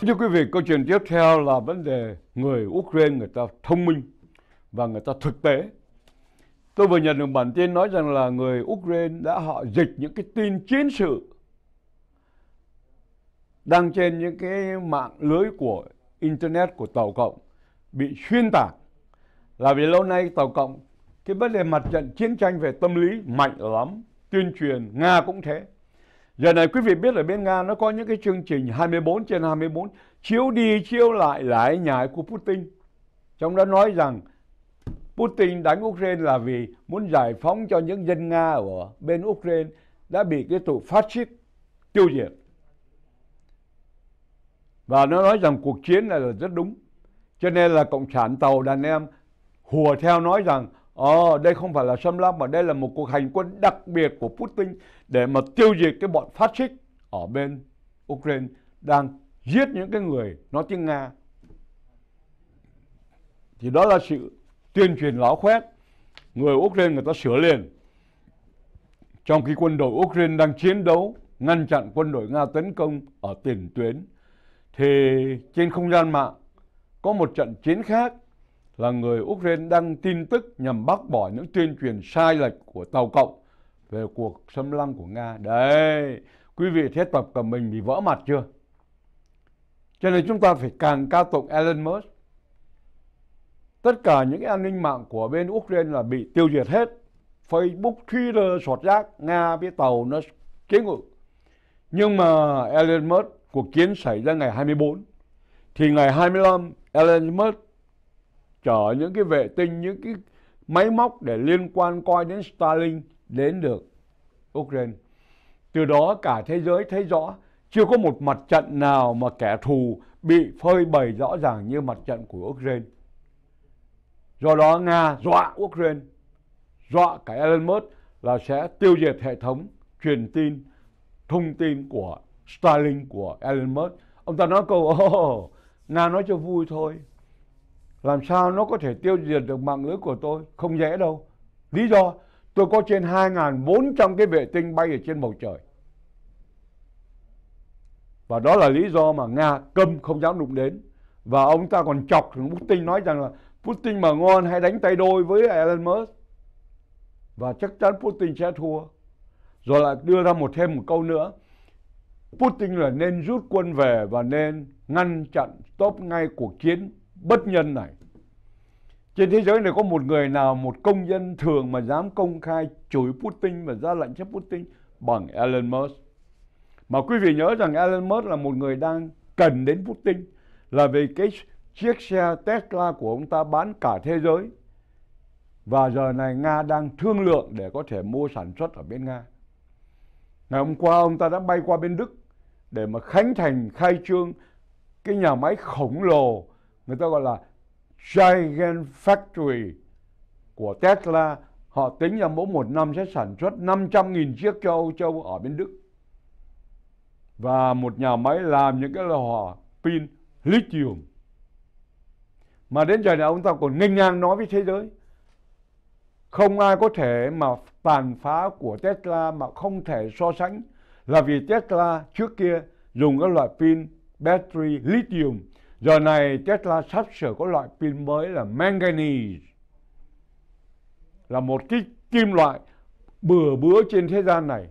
Thưa quý vị, câu chuyện tiếp theo là vấn đề người Ukraine người ta thông minh và người ta thực tế. Tôi vừa nhận được bản tin nói rằng là người Ukraine đã họ dịch những cái tin chiến sự đang trên những cái mạng lưới của Internet của Tàu Cộng bị xuyên tạc. Là vì lâu nay Tàu Cộng cái vấn đề mặt trận chiến tranh về tâm lý mạnh lắm, tuyên truyền, Nga cũng thế. Giờ này quý vị biết là bên Nga nó có những cái chương trình 24 trên 24 chiếu đi chiếu lại lại nhải của Putin. Trong đó nói rằng Putin đánh Ukraine là vì muốn giải phóng cho những dân Nga ở bên Ukraine đã bị cái tụ phát xít tiêu diệt. Và nó nói rằng cuộc chiến này là rất đúng. Cho nên là Cộng sản Tàu đàn em hùa theo nói rằng Ờ, đây không phải là xâm lăng mà đây là một cuộc hành quân đặc biệt của Putin để mà tiêu diệt cái bọn phát xít ở bên Ukraine đang giết những cái người nói tiếng Nga. Thì đó là sự tuyên truyền láo khoét. Người Ukraine người ta sửa liền. Trong khi quân đội Ukraine đang chiến đấu ngăn chặn quân đội Nga tấn công ở tiền tuyến thì trên không gian mạng có một trận chiến khác là người Ukraine đăng tin tức nhằm bác bỏ những tuyên truyền sai lệch của Tàu Cộng về cuộc xâm lăng của Nga. Đấy, quý vị thế tập của mình bị vỡ mặt chưa? Cho nên chúng ta phải càng ca tụng Elon Musk. Tất cả những an ninh mạng của bên Ukraine là bị tiêu diệt hết. Facebook, Twitter, sọt rác, Nga với tàu nó chế ngự. Nhưng mà Elon Musk, cuộc chiến xảy ra ngày 24. Thì ngày 25, Elon Musk chở những cái vệ tinh những cái máy móc để liên quan coi đến Stalin đến được Ukraine từ đó cả thế giới thấy rõ chưa có một mặt trận nào mà kẻ thù bị phơi bày rõ ràng như mặt trận của Ukraine do đó Nga dọa Ukraine dọa cả Elon Musk là sẽ tiêu diệt hệ thống truyền tin thông tin của Stalin của Elon Musk ông ta nói câu oh, Nga nói cho vui thôi làm sao nó có thể tiêu diệt được mạng lưới của tôi? Không dễ đâu. Lý do, tôi có trên 2.400 cái vệ tinh bay ở trên bầu trời. Và đó là lý do mà Nga câm không dám đụng đến. Và ông ta còn chọc Putin nói rằng là Putin mà ngon hay đánh tay đôi với Elon Musk. Và chắc chắn Putin sẽ thua. Rồi lại đưa ra một thêm một câu nữa. Putin là nên rút quân về và nên ngăn chặn stop ngay cuộc chiến bất nhân này. Trên thế giới này có một người nào, một công dân thường mà dám công khai chửi Putin và ra lệnh cho Putin bằng Elon Musk. Mà quý vị nhớ rằng Elon Musk là một người đang cần đến Putin là vì cái chiếc xe Tesla của ông ta bán cả thế giới. Và giờ này Nga đang thương lượng để có thể mua sản xuất ở bên Nga. Ngày hôm qua ông ta đã bay qua bên Đức để mà khánh thành khai trương cái nhà máy khổng lồ người ta gọi là Giant Factory của Tesla. Họ tính là mỗi một năm sẽ sản xuất 500.000 chiếc cho Âu Châu ở bên Đức. Và một nhà máy làm những cái lò pin lithium. Mà đến giờ này ông ta còn nghênh ngang nói với thế giới. Không ai có thể mà tàn phá của Tesla mà không thể so sánh là vì Tesla trước kia dùng các loại pin battery lithium Giờ này Tesla sắp sửa có loại pin mới là manganese. Là một cái kim loại bừa bứa trên thế gian này.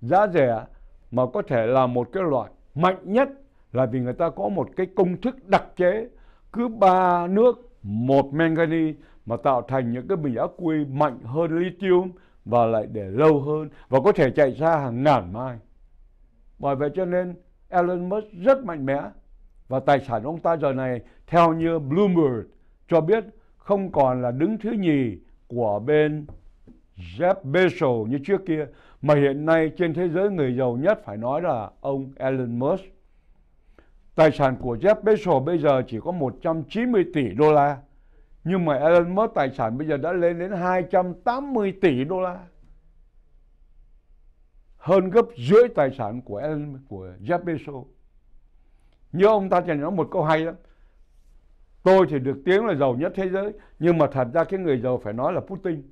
Giá rẻ mà có thể là một cái loại mạnh nhất là vì người ta có một cái công thức đặc chế cứ ba nước một manganese mà tạo thành những cái bình ắc quy mạnh hơn lithium và lại để lâu hơn và có thể chạy xa hàng ngàn mai. Bởi vậy cho nên Elon Musk rất mạnh mẽ và tài sản ông ta giờ này theo như Bloomberg cho biết không còn là đứng thứ nhì của bên Jeff Bezos như trước kia mà hiện nay trên thế giới người giàu nhất phải nói là ông Elon Musk. Tài sản của Jeff Bezos bây giờ chỉ có 190 tỷ đô la nhưng mà Elon Musk tài sản bây giờ đã lên đến 280 tỷ đô la. Hơn gấp rưỡi tài sản của Elon của Jeff Bezos như ông ta nói một câu hay lắm tôi thì được tiếng là giàu nhất thế giới nhưng mà thật ra cái người giàu phải nói là Putin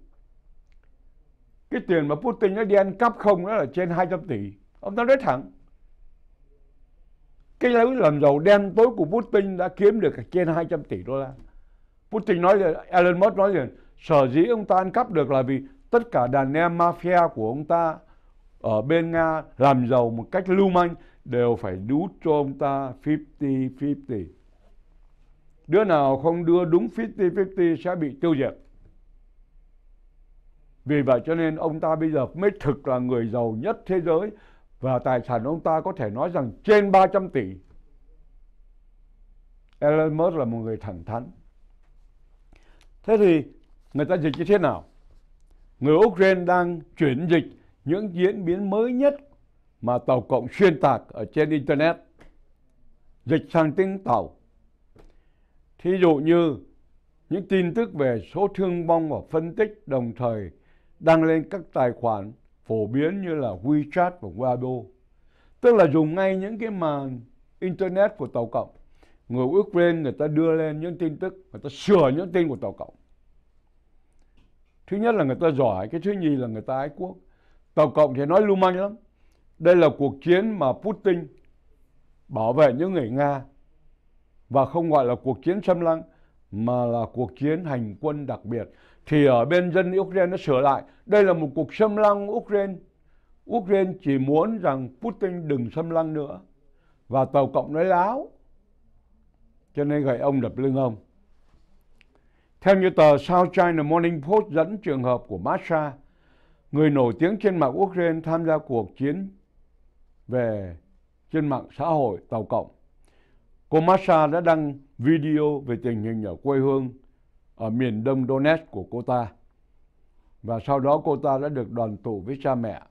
cái tiền mà Putin nó đi ăn cắp không đó là trên 200 tỷ ông ta nói thẳng cái lối làm giàu đen tối của Putin đã kiếm được trên 200 tỷ đô la Putin nói liền, Elon Musk nói liền sở dĩ ông ta ăn cắp được là vì tất cả đàn em mafia của ông ta ở bên Nga làm giàu một cách lưu manh đều phải đút cho ông ta 50-50. Đứa nào không đưa đúng 50-50 sẽ bị tiêu diệt. Vì vậy cho nên ông ta bây giờ mới thực là người giàu nhất thế giới và tài sản ông ta có thể nói rằng trên 300 tỷ. Elon Musk là một người thẳng thắn. Thế thì người ta dịch như thế nào? Người Ukraine đang chuyển dịch những diễn biến mới nhất mà Tàu Cộng xuyên tạc ở trên Internet dịch sang tiếng Tàu. Thí dụ như những tin tức về số thương vong và phân tích đồng thời đăng lên các tài khoản phổ biến như là WeChat và Weibo. Tức là dùng ngay những cái màn Internet của Tàu Cộng. Người Ukraine người ta đưa lên những tin tức, người ta sửa những tin của Tàu Cộng. Thứ nhất là người ta giỏi, cái thứ nhì là người ta ái quốc. Tàu Cộng thì nói lưu manh lắm. Đây là cuộc chiến mà Putin bảo vệ những người Nga và không gọi là cuộc chiến xâm lăng mà là cuộc chiến hành quân đặc biệt. Thì ở bên dân Ukraine nó sửa lại, đây là một cuộc xâm lăng Ukraine. Ukraine chỉ muốn rằng Putin đừng xâm lăng nữa và Tàu Cộng nói láo. Cho nên gọi ông đập lưng ông. Theo như tờ South China Morning Post dẫn trường hợp của Masha, người nổi tiếng trên mạng Ukraine tham gia cuộc chiến về trên mạng xã hội Tàu Cộng. Cô Masha đã đăng video về tình hình ở quê hương ở miền đông Donetsk của cô ta. Và sau đó cô ta đã được đoàn tụ với cha mẹ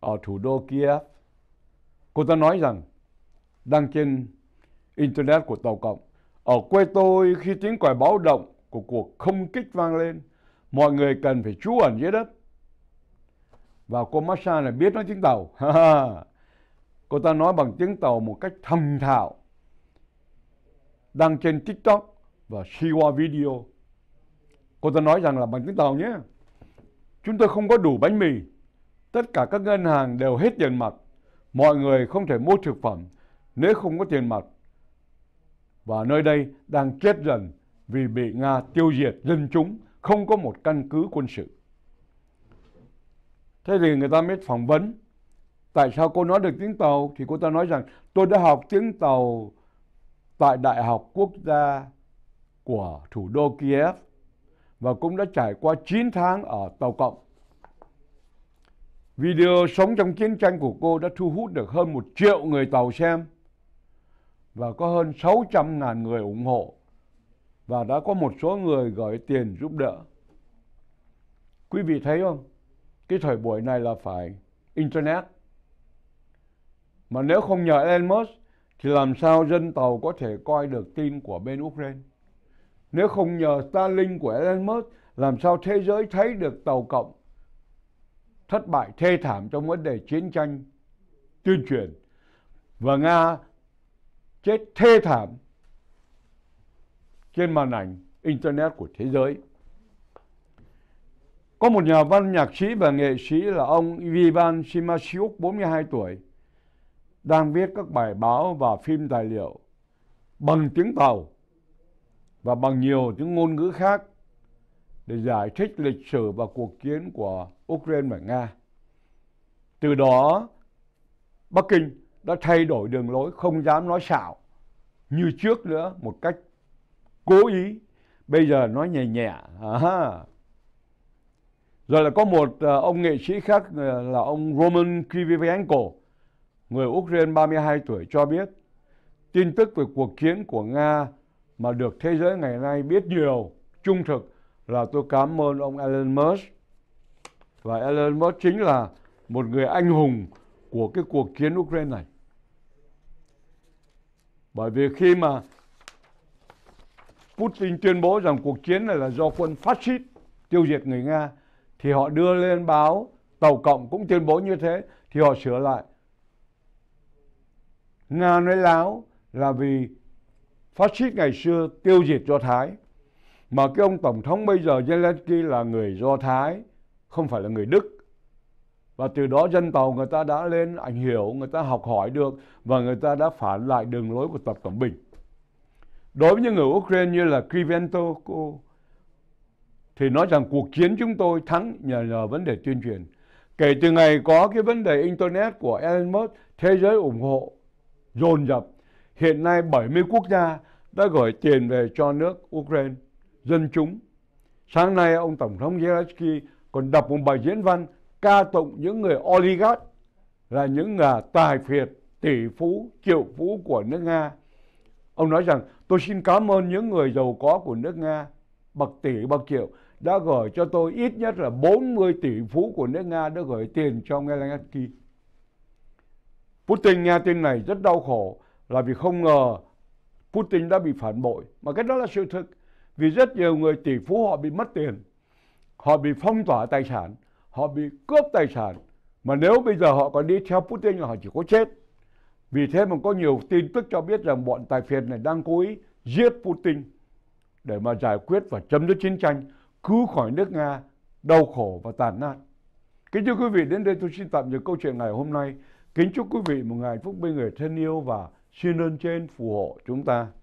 ở thủ đô Kiev. Cô ta nói rằng, đăng trên Internet của Tàu Cộng, ở quê tôi khi tiếng còi báo động của cuộc không kích vang lên, mọi người cần phải trú ẩn dưới đất và cô Masha là biết nói tiếng Tàu. cô ta nói bằng tiếng Tàu một cách thầm thạo. Đăng trên TikTok và Shiwa video. Cô ta nói rằng là bằng tiếng Tàu nhé. Chúng tôi không có đủ bánh mì. Tất cả các ngân hàng đều hết tiền mặt. Mọi người không thể mua thực phẩm nếu không có tiền mặt. Và nơi đây đang chết dần vì bị Nga tiêu diệt dân chúng, không có một căn cứ quân sự thế thì người ta mới phỏng vấn tại sao cô nói được tiếng tàu thì cô ta nói rằng tôi đã học tiếng tàu tại đại học quốc gia của thủ đô kiev và cũng đã trải qua 9 tháng ở tàu cộng video sống trong chiến tranh của cô đã thu hút được hơn một triệu người tàu xem và có hơn 600.000 người ủng hộ và đã có một số người gửi tiền giúp đỡ. Quý vị thấy không? cái thời buổi này là phải internet mà nếu không nhờ Elon Musk thì làm sao dân tàu có thể coi được tin của bên Ukraine? Nếu không nhờ stalin của Elon Musk, làm sao thế giới thấy được tàu cộng thất bại thê thảm trong vấn đề chiến tranh tuyên truyền và Nga chết thê thảm trên màn ảnh Internet của thế giới? Có một nhà văn nhạc sĩ và nghệ sĩ là ông Ivan Shimasiuk, 42 tuổi, đang viết các bài báo và phim tài liệu bằng tiếng Tàu và bằng nhiều những ngôn ngữ khác để giải thích lịch sử và cuộc chiến của Ukraine và Nga. Từ đó, Bắc Kinh đã thay đổi đường lối không dám nói xạo như trước nữa một cách cố ý. Bây giờ nói nhẹ nhẹ, à, rồi là có một ờ, ông nghệ sĩ khác ờ, là ông Roman Krivivenko, người Ukraine 32 tuổi cho biết tin tức về cuộc chiến của Nga mà được thế giới ngày nay biết nhiều, trung thực là tôi cảm ơn ông Elon Musk. Và Elon Musk chính là một người anh hùng của cái cuộc chiến Ukraine này. Bởi vì khi mà Putin tuyên bố rằng cuộc chiến này là do quân phát xít tiêu diệt người Nga thì họ đưa lên báo Tàu Cộng cũng tuyên bố như thế thì họ sửa lại. Nga nói láo là vì phát xít ngày xưa tiêu diệt Do Thái mà cái ông Tổng thống bây giờ Zelensky là người Do Thái không phải là người Đức và từ đó dân tộc người ta đã lên ảnh hiểu người ta học hỏi được và người ta đã phản lại đường lối của Tập Cận Bình đối với những người Ukraine như là cô thì nói rằng cuộc chiến chúng tôi thắng nhờ, nhờ vấn đề tuyên truyền. Kể từ ngày có cái vấn đề Internet của Elon Musk, thế giới ủng hộ, dồn dập. Hiện nay 70 quốc gia đã gửi tiền về cho nước Ukraine, dân chúng. Sáng nay ông Tổng thống Zelensky còn đọc một bài diễn văn ca tụng những người oligarch là những nhà tài phiệt, tỷ phú, triệu phú của nước Nga. Ông nói rằng tôi xin cảm ơn những người giàu có của nước Nga, bậc tỷ, bậc triệu đã gửi cho tôi ít nhất là 40 tỷ phú của nước Nga đã gửi tiền cho Zelensky. Putin nghe tin này rất đau khổ là vì không ngờ Putin đã bị phản bội. Mà cái đó là sự thực. Vì rất nhiều người tỷ phú họ bị mất tiền. Họ bị phong tỏa tài sản. Họ bị cướp tài sản. Mà nếu bây giờ họ còn đi theo Putin là họ chỉ có chết. Vì thế mà có nhiều tin tức cho biết rằng bọn tài phiệt này đang cố ý giết Putin để mà giải quyết và chấm dứt chiến tranh cứu khỏi nước Nga đau khổ và tàn nát. Kính chúc quý vị, đến đây tôi xin tạm dừng câu chuyện ngày hôm nay. Kính chúc quý vị một ngày phúc bên người thân yêu và xin ơn trên phù hộ chúng ta.